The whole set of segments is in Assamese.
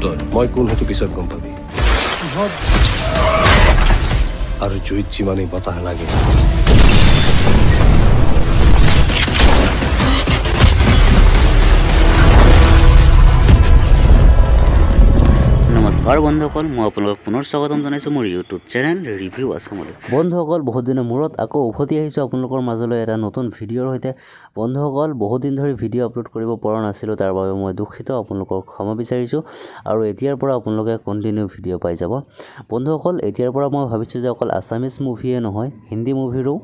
অন্তর মই কোন হয়তো পিছত গম পাবি আর জুইত যিমানেই বতাহ লাগে নমস্কাৰ বন্ধুসকল মই আপোনালোকক পুনৰ স্বাগতম জনাইছোঁ মোৰ ইউটিউব চেনেল ৰিভিউ আছামলৈ বন্ধুসকল বহুত দিনৰ মূৰত আকৌ উভতি আহিছোঁ আপোনালোকৰ মাজলৈ এটা নতুন ভিডিঅ'ৰ সৈতে বন্ধুসকল বহুত ধৰি ভিডিঅ' আপলোড কৰিব পৰা নাছিলোঁ তাৰ বাবে মই দুখিত আপোনালোকক ক্ষমা বিচাৰিছোঁ আৰু এতিয়াৰ পৰা আপোনালোকে কণ্টিনিউ ভিডিঅ' পাই যাব বন্ধুসকল এতিয়াৰ পৰা মই ভাবিছোঁ যে অকল আছামিজ মুভিয়ে নহয় হিন্দী মুভিৰো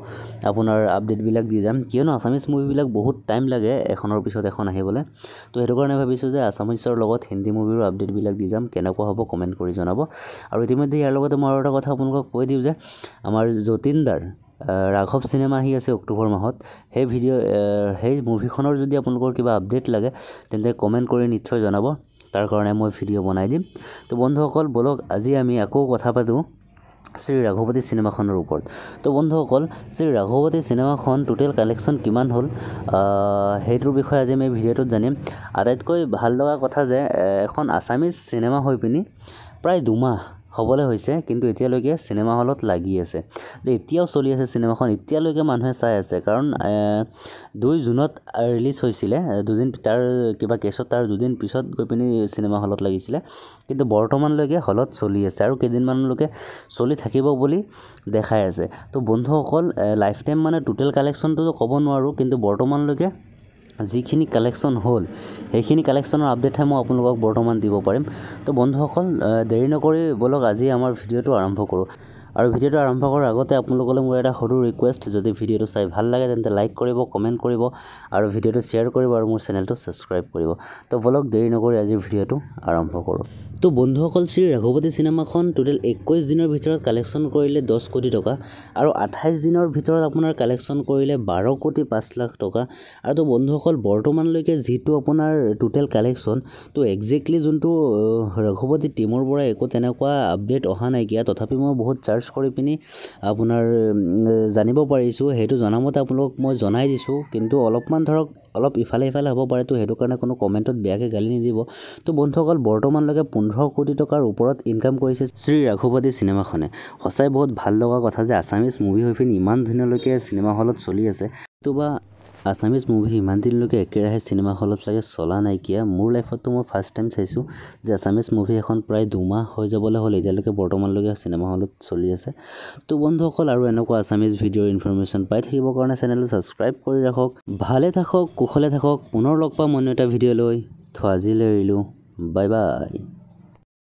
আপোনাৰ আপডেটবিলাক দি যাম কিয়নো আছামিজ মুভিবিলাক বহুত টাইম লাগে এখনৰ পিছত এখন আহিবলৈ তো সেইটো কাৰণে ভাবিছোঁ যে আছামিজৰ লগত হিন্দী মুভিৰো আপডেটবিলাক দি যাম কেনেকুৱা হ'ব কমেণ্ট কৰি জনাব আৰু ইতিমধ্যে ইয়াৰ লগতে মই আৰু এটা কথা আপোনালোকক কৈ দিওঁ যে আমাৰ যতীন দাৰ ৰাঘৱ চিনেমা আহি আছে অক্টোবৰ মাহত সেই ভিডিঅ' সেই মুভিখনৰ যদি আপোনালোকৰ কিবা আপডেট লাগে তেন্তে কমেণ্ট কৰি নিশ্চয় জনাব তাৰ কাৰণে মই ভিডিঅ' বনাই দিম তো বন্ধুসকল ব'লক আজি আমি আকৌ কথা পাতোঁ শ্ৰী ৰাঘুপতি চিনেমাখনৰ ওপৰত ত' বন্ধুসকল শ্ৰী ৰাঘুপতি চিনেমাখন টোটেল কালেকশ্যন কিমান হ'ল সেইটোৰ বিষয়ে আজি আমি ভিডিঅ'টোত জানিম আটাইতকৈ ভাল লগা কথা যে এখন আছামিজ চিনেমা হৈ পিনি প্ৰায় দুমাহ হ'বলৈ হৈছে কিন্তু এতিয়ালৈকে চিনেমা হলত লাগি আছে যে এতিয়াও চলি আছে চিনেমাখন এতিয়ালৈকে মানুহে চাই আছে কাৰণ দুই জুনত ৰিলিজ হৈছিলে দুদিন তাৰ কিবা কেছত তাৰ দুদিন পিছত গৈ পিনি চিনেমা হলত লাগিছিলে কিন্তু বৰ্তমানলৈকে হলত চলি আছে আৰু কেইদিনমানলৈকে চলি থাকিব বুলি দেখাই আছে তো বন্ধুসকল লাইফ টাইম মানে টোটেল কালেকশ্যনটোতো ক'ব নোৱাৰোঁ কিন্তু বৰ্তমানলৈকে যিখিনি কালেকশ্যন হ'ল সেইখিনি কালেকশ্যনৰ আপডেটহে মই আপোনালোকক বৰ্তমান দিব পাৰিম তো বন্ধুসকল দেৰি নকৰি ব'লক আজি আমাৰ ভিডিঅ'টো আৰম্ভ কৰোঁ আৰু ভিডিঅ'টো আৰম্ভ কৰাৰ আগতে আপোনালোকলৈ মোৰ এটা সৰু ৰিকুৱেষ্ট যদি ভিডিঅ'টো চাই ভাল লাগে তেন্তে লাইক কৰিব কমেণ্ট কৰিব আৰু ভিডিঅ'টো শ্বেয়াৰ কৰিব আৰু মোৰ চেনেলটো ছাবস্ক্ৰাইব কৰিব তো ব'লক দেৰি নকৰি আজি ভিডিঅ'টো আৰম্ভ কৰোঁ তো বন্ধুসকল শ্ৰী ৰঘুপতি চিনেমাখন টোটেল একৈছ দিনৰ ভিতৰত কালেকশ্যন কৰিলে দহ কোটি টকা আৰু আঠাইছ দিনৰ ভিতৰত আপোনাৰ কালেকশ্যন কৰিলে বাৰ কোটি পাঁচ লাখ টকা আৰু তো বন্ধুসকল বৰ্তমানলৈকে যিটো আপোনাৰ টোটেল কালেকশ্যন তো একজেক্টলি যোনটো ৰঘুপতি টিমৰ পৰা একো তেনেকুৱা আপডেট অহা নাইকিয়া তথাপি মই বহুত চাৰ্চ ৰিচাৰ্চ কৰি পিনি আপোনাৰ জানিব পাৰিছোঁ সেইটো জনামতে আপোনালোকক মই জনাই দিছোঁ কিন্তু অলপমান ধৰক অলপ ইফালে ইফালে হ'ব পাৰে পাৰেতো সেইটো কাৰণে কোনো কমেণ্টত বেয়াকৈ গালি নিদিব তো বন্ধুসকল বৰ্তমানলৈকে পোন্ধৰ কোটি টকাৰ ওপৰত ইনকাম কৰিছে শ্ৰী ৰাঘুপতি চিনেমাখনে সঁচাই বহুত ভাল লগা কথা যে আছামিজ মুভি হৈ পিনি ইমান ধুনীয়ালৈকে চিনেমা হলত চলি আছে তো বা আছামিজ মুভি ইমান দিনলৈকে একেৰাহে চিনেমা হলত লাগে চলা নাইকিয়া মোৰ লাইফততো মই ফাৰ্ষ্ট টাইম চাইছোঁ যে আছামিজ মুভি এখন প্ৰায় দুমাহ হৈ যাবলৈ হ'ল এতিয়ালৈকে বৰ্তমানলৈকে চিনেমা হলত চলি আছে তো বন্ধুসকল আৰু এনেকুৱা আছামিজ ভিডিঅ'ৰ ইনফৰ্মেশ্যন পাই থাকিবৰ কাৰণে চেনেলটো ছাবস্ক্ৰাইব কৰি ৰাখক ভালে থাকক কুশলে থাকক পুনৰ লগ পাম অন্য এটা ভিডিঅ'লৈ থোৱা আজিলৈ এৰিলোঁ বাই বাই